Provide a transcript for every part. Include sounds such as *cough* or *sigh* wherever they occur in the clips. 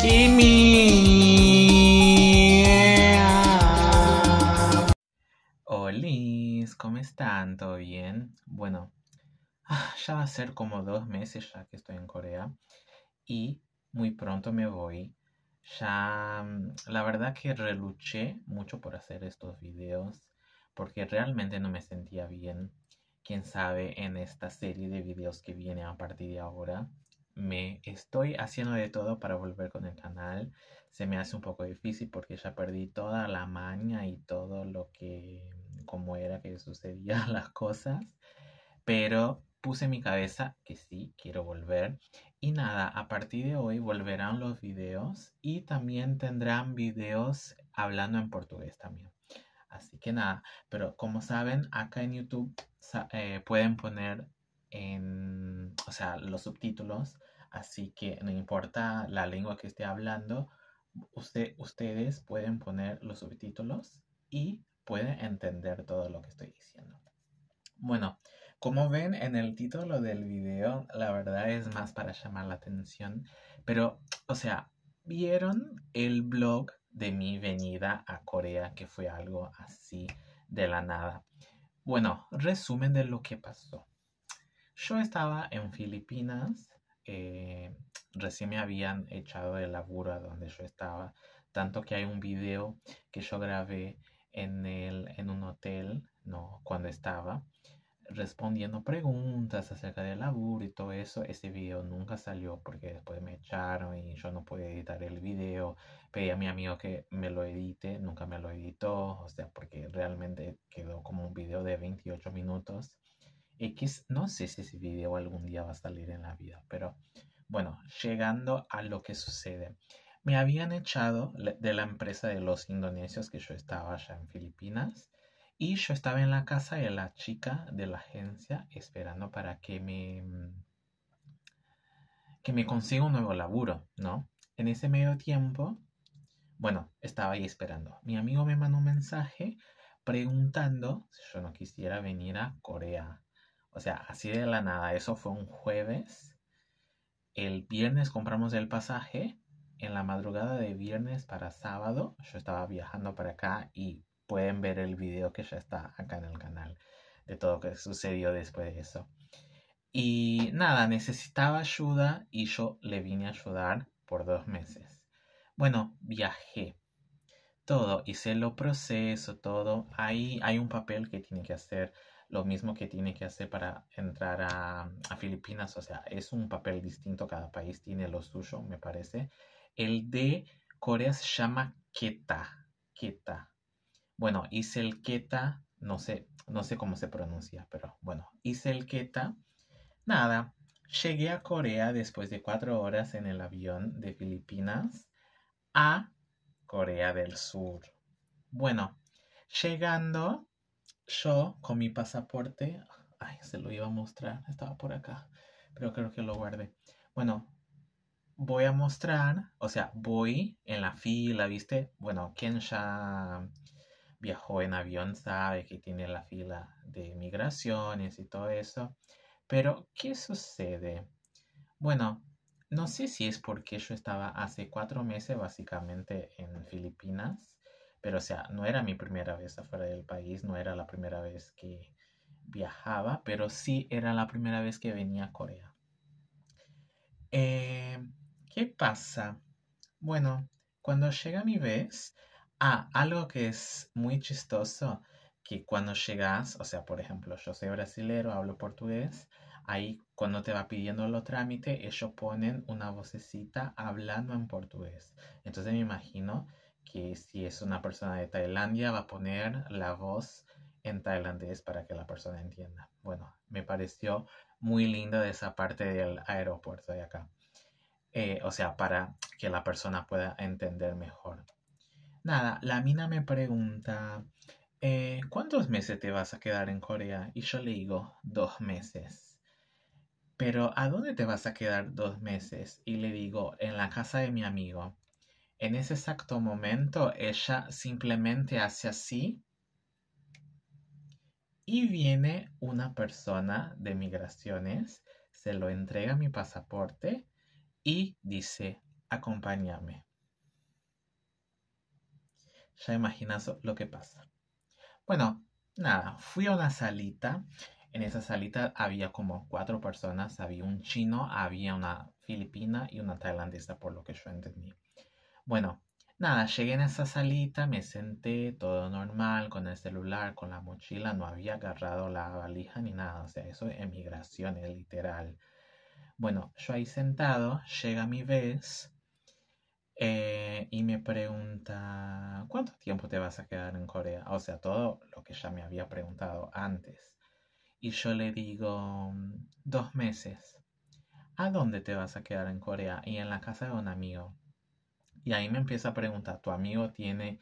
Kimi. Hola, ¿cómo están? ¿Todo bien? Bueno, ah, ya va a ser como dos meses ya que estoy en Corea y muy pronto me voy. Ya, mm, la verdad que reluché mucho por hacer estos videos porque realmente no me sentía bien. Quién sabe en esta serie de videos que viene a partir de ahora me estoy haciendo de todo para volver con el canal. Se me hace un poco difícil porque ya perdí toda la maña y todo lo que, como era que sucedían *laughs* las cosas. Pero puse mi cabeza que sí, quiero volver. Y nada, a partir de hoy volverán los videos y también tendrán videos hablando en portugués también. Así que nada, pero como saben, acá en YouTube eh, pueden poner en, o sea, los subtítulos Así que no importa la lengua que esté hablando, usted, ustedes pueden poner los subtítulos y pueden entender todo lo que estoy diciendo. Bueno, como ven en el título del video, la verdad es más para llamar la atención, pero, o sea, ¿vieron el blog de mi venida a Corea que fue algo así de la nada? Bueno, resumen de lo que pasó. Yo estaba en Filipinas eh, recién me habían echado de laburo a donde yo estaba. Tanto que hay un video que yo grabé en, el, en un hotel, ¿no? Cuando estaba respondiendo preguntas acerca del laburo y todo eso. Ese video nunca salió porque después me echaron y yo no pude editar el video. Pedí a mi amigo que me lo edite, nunca me lo editó, o sea, porque realmente quedó como un video de 28 minutos no sé si ese video algún día va a salir en la vida, pero bueno, llegando a lo que sucede. Me habían echado de la empresa de los indonesios que yo estaba allá en Filipinas y yo estaba en la casa de la chica de la agencia esperando para que me que me consiga un nuevo laburo, ¿no? En ese medio tiempo, bueno, estaba ahí esperando. Mi amigo me mandó un mensaje preguntando si yo no quisiera venir a Corea o sea, así de la nada. Eso fue un jueves. El viernes compramos el pasaje. En la madrugada de viernes para sábado, yo estaba viajando para acá y pueden ver el video que ya está acá en el canal de todo lo que sucedió después de eso. Y nada, necesitaba ayuda y yo le vine a ayudar por dos meses. Bueno, viajé. Todo, hice lo proceso, todo. Ahí hay un papel que tiene que hacer lo mismo que tiene que hacer para entrar a, Filipinas. O sea, es un papel distinto, cada país tiene lo suyo, me parece. El de Corea se llama Keta. Keta. Bueno, hice el Keta, no sé, no sé cómo se pronuncia, pero bueno, hice el Keta. Nada, llegué a Corea después de cuatro horas en el avión de Filipinas a Corea del Sur. Bueno, llegando yo con mi pasaporte, ay, se lo iba a mostrar, estaba por acá, pero creo que lo guardé. Bueno, voy a mostrar, o sea, voy en la fila, ¿viste? Bueno, quien ya viajó en avión sabe que tiene la fila de migraciones y todo eso. Pero, ¿qué sucede? Bueno, no sé si es porque yo estaba hace cuatro meses básicamente en Filipinas pero, o sea, no era mi primera vez afuera del país, no era la primera vez que viajaba, pero sí era la primera vez que venía a Corea. Eh, ¿Qué pasa? Bueno, cuando llega mi vez, a ah, algo que es muy chistoso, que cuando llegas, o sea, por ejemplo, yo soy brasilero, hablo portugués, ahí cuando te va pidiendo el trámite, ellos ponen una vocecita hablando en portugués. Entonces me imagino que si es una persona de Tailandia va a poner la voz en tailandés para que la persona entienda. Bueno, me pareció muy linda esa parte del aeropuerto de acá. Eh, o sea, para que la persona pueda entender mejor. Nada, la mina me pregunta, eh, ¿cuántos meses te vas a quedar en Corea? Y yo le digo, dos meses. Pero ¿a dónde te vas a quedar dos meses? Y le digo, en la casa de mi amigo. En ese exacto momento ella simplemente hace así y viene una persona de migraciones, se lo entrega mi pasaporte y dice, acompáñame. Ya imaginas lo que pasa. Bueno, nada, fui a una salita. En esa salita había como cuatro personas, había un chino, había una filipina y una tailandesa, por lo que yo entendí. Bueno, nada, llegué en esa salita, me senté, todo normal, con el celular, con la mochila, no había agarrado la valija ni nada, o sea, eso es emigración, es literal. Bueno, yo ahí sentado, llega mi vez eh, y me pregunta, ¿cuánto tiempo te vas a quedar en Corea? O sea, todo lo que ya me había preguntado antes. Y yo le digo, dos meses. ¿A dónde te vas a quedar en Corea? Y en la casa de un amigo. Y ahí me empieza a preguntar, ¿tu amigo tiene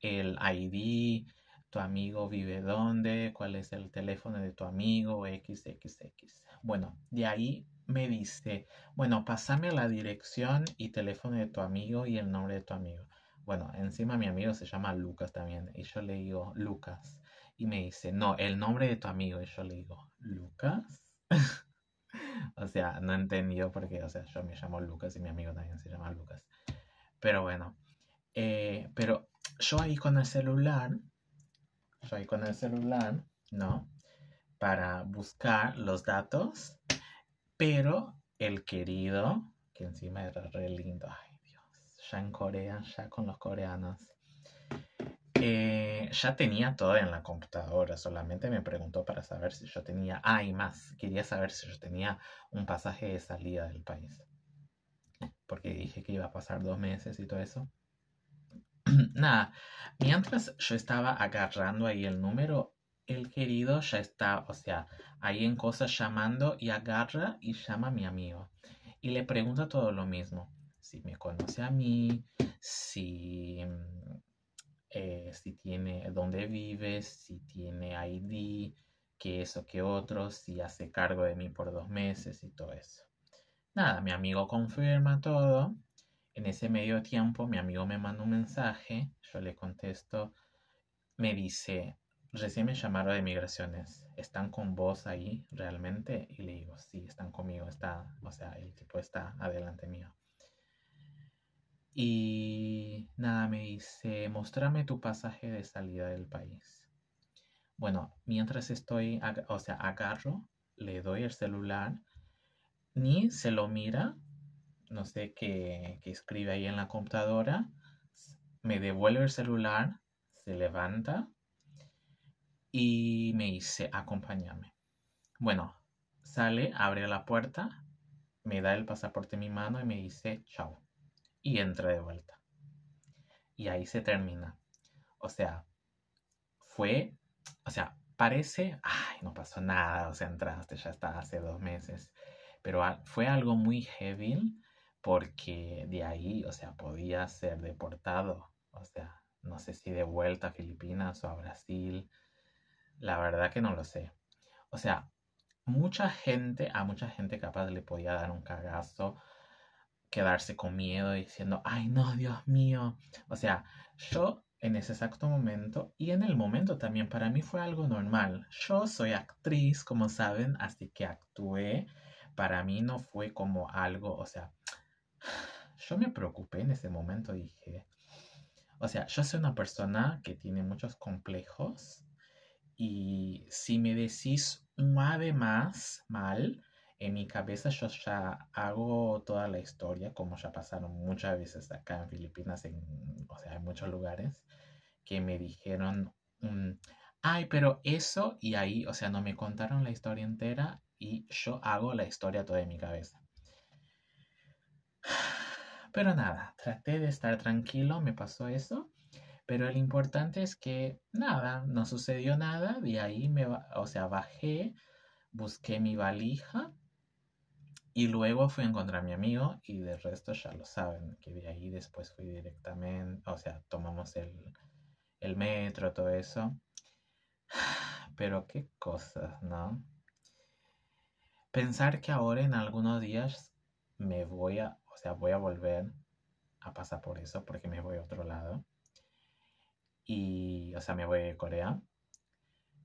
el ID? ¿Tu amigo vive dónde? ¿Cuál es el teléfono de tu amigo? XXX. Bueno, de ahí me dice, bueno, pásame la dirección y teléfono de tu amigo y el nombre de tu amigo. Bueno, encima mi amigo se llama Lucas también. Y yo le digo, Lucas. Y me dice, no, el nombre de tu amigo. Y yo le digo, Lucas. *laughs* o sea, no entendió porque, o sea, yo me llamo Lucas y mi amigo también se llama Lucas. Pero bueno. Eh, pero yo ahí con el celular, yo ahí con el celular, ¿no? Para buscar los datos, pero el querido, que encima era re lindo, ay Dios, ya en Corea, ya con los coreanos, eh, ya tenía todo en la computadora, solamente me preguntó para saber si yo tenía, ah, más, quería saber si yo tenía un pasaje de salida del país porque dije que iba a pasar dos meses y todo eso. *clears throat* Nada, mientras yo estaba agarrando ahí el número, el querido ya está, o sea, ahí en cosas llamando y agarra y llama a mi amigo. Y le pregunta todo lo mismo, si me conoce a mí, si, mm, eh, si tiene dónde vive, si tiene ID, que eso, que otro, si hace cargo de mí por dos meses y todo eso. Nada, mi amigo confirma todo. En ese medio tiempo, mi amigo me manda un mensaje, yo le contesto, me dice, recién me llamaron de migraciones, ¿están con vos ahí realmente? Y le digo, sí, están conmigo, está, o sea, el tipo está adelante mío. Y nada, me dice, mostrame tu pasaje de salida del país. Bueno, mientras estoy, o sea, agarro, le doy el celular, ni se lo mira, no sé qué, escribe ahí en la computadora, me devuelve el celular, se levanta y me dice, acompáñame. Bueno, sale, abre la puerta, me da el pasaporte en mi mano y me dice, chao. Y entra de vuelta. Y ahí se termina. O sea, fue, o sea, parece, ay, no pasó nada, o sea, entraste, ya está hace dos meses. Pero fue algo muy heavy porque de ahí, o sea, podía ser deportado, o sea, no sé si de vuelta a Filipinas o a Brasil, la verdad que no lo sé. O sea, mucha gente, a mucha gente capaz le podía dar un cagazo, quedarse con miedo diciendo, ay no, Dios mío. O sea, yo en ese exacto momento y en el momento también para mí fue algo normal. Yo soy actriz, como saben, así que actué para mí no fue como algo, o sea, *sighs* yo me preocupé en ese momento, dije, o sea, yo soy una persona que tiene muchos complejos y si me decís un ave más mal, en mi cabeza yo ya hago toda la historia, como ya pasaron muchas veces acá en Filipinas, en, o sea, en muchos lugares, que me dijeron, ay, pero eso, y ahí, o sea, no me contaron la historia entera y yo hago la historia toda en mi cabeza. *sighs* Pero nada, traté de estar tranquilo, me pasó eso. Pero lo importante es que nada, no sucedió nada. De ahí me, o sea, bajé, busqué mi valija y luego fui a encontrar a mi amigo y del resto ya lo saben, que de ahí después fui directamente, o sea, tomamos el, el metro, todo eso. *sighs* Pero qué cosas, ¿no? Pensar que ahora en algunos días me voy a, o sea, voy a volver a pasar por eso porque me voy a otro lado. Y, o sea, me voy a Corea.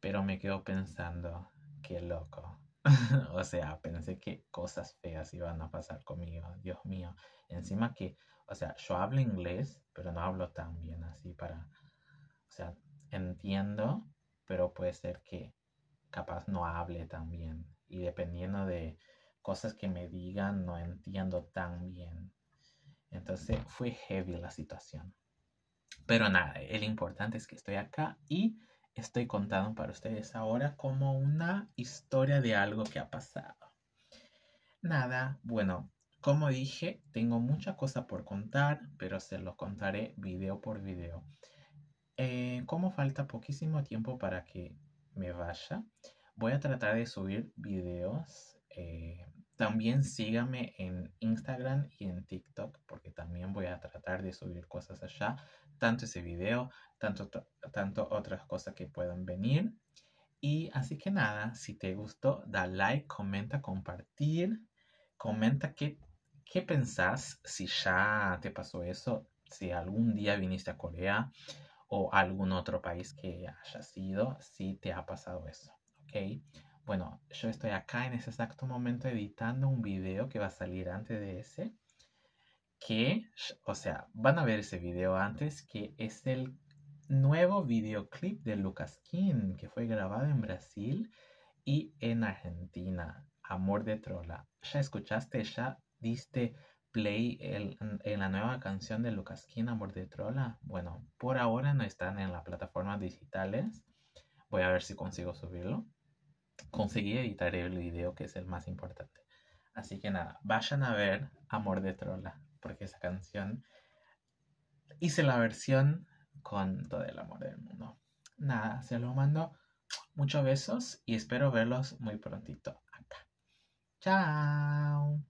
Pero me quedo pensando, qué loco. *laughs* o sea, pensé que cosas feas iban a pasar conmigo, Dios mío. Encima que, o sea, yo hablo inglés, pero no hablo tan bien así para, o sea, entiendo, pero puede ser que capaz no hable tan bien. Y dependiendo de cosas que me digan, no entiendo tan bien. Entonces fue heavy la situación. Pero nada, el importante es que estoy acá y estoy contando para ustedes ahora como una historia de algo que ha pasado. Nada, bueno, como dije, tengo mucha cosa por contar, pero se lo contaré video por video. Eh, como falta poquísimo tiempo para que me vaya. Voy a tratar de subir videos. Eh, también sígame en Instagram y en TikTok porque también voy a tratar de subir cosas allá. Tanto ese video, tanto, tanto otras cosas que puedan venir. Y así que nada, si te gustó, da like, comenta, compartir. Comenta qué, qué pensás si ya te pasó eso, si algún día viniste a Corea o algún otro país que haya sido si te ha pasado eso, ¿ok? Bueno, yo estoy acá en ese exacto momento editando un video que va a salir antes de ese, que, o sea, van a ver ese video antes, que es el nuevo videoclip de Lucas King, que fue grabado en Brasil y en Argentina, Amor de Trola. ¿Ya escuchaste? ¿Ya diste play en la nueva canción de Lucas King Amor de Trola. Bueno, por ahora no están en las plataformas digitales. Voy a ver si consigo subirlo. Conseguí editar el video, que es el más importante. Así que nada, vayan a ver Amor de Trola, porque esa canción hice la versión con todo el amor del mundo. Nada, se los mando. Muchos besos y espero verlos muy prontito acá. Chao.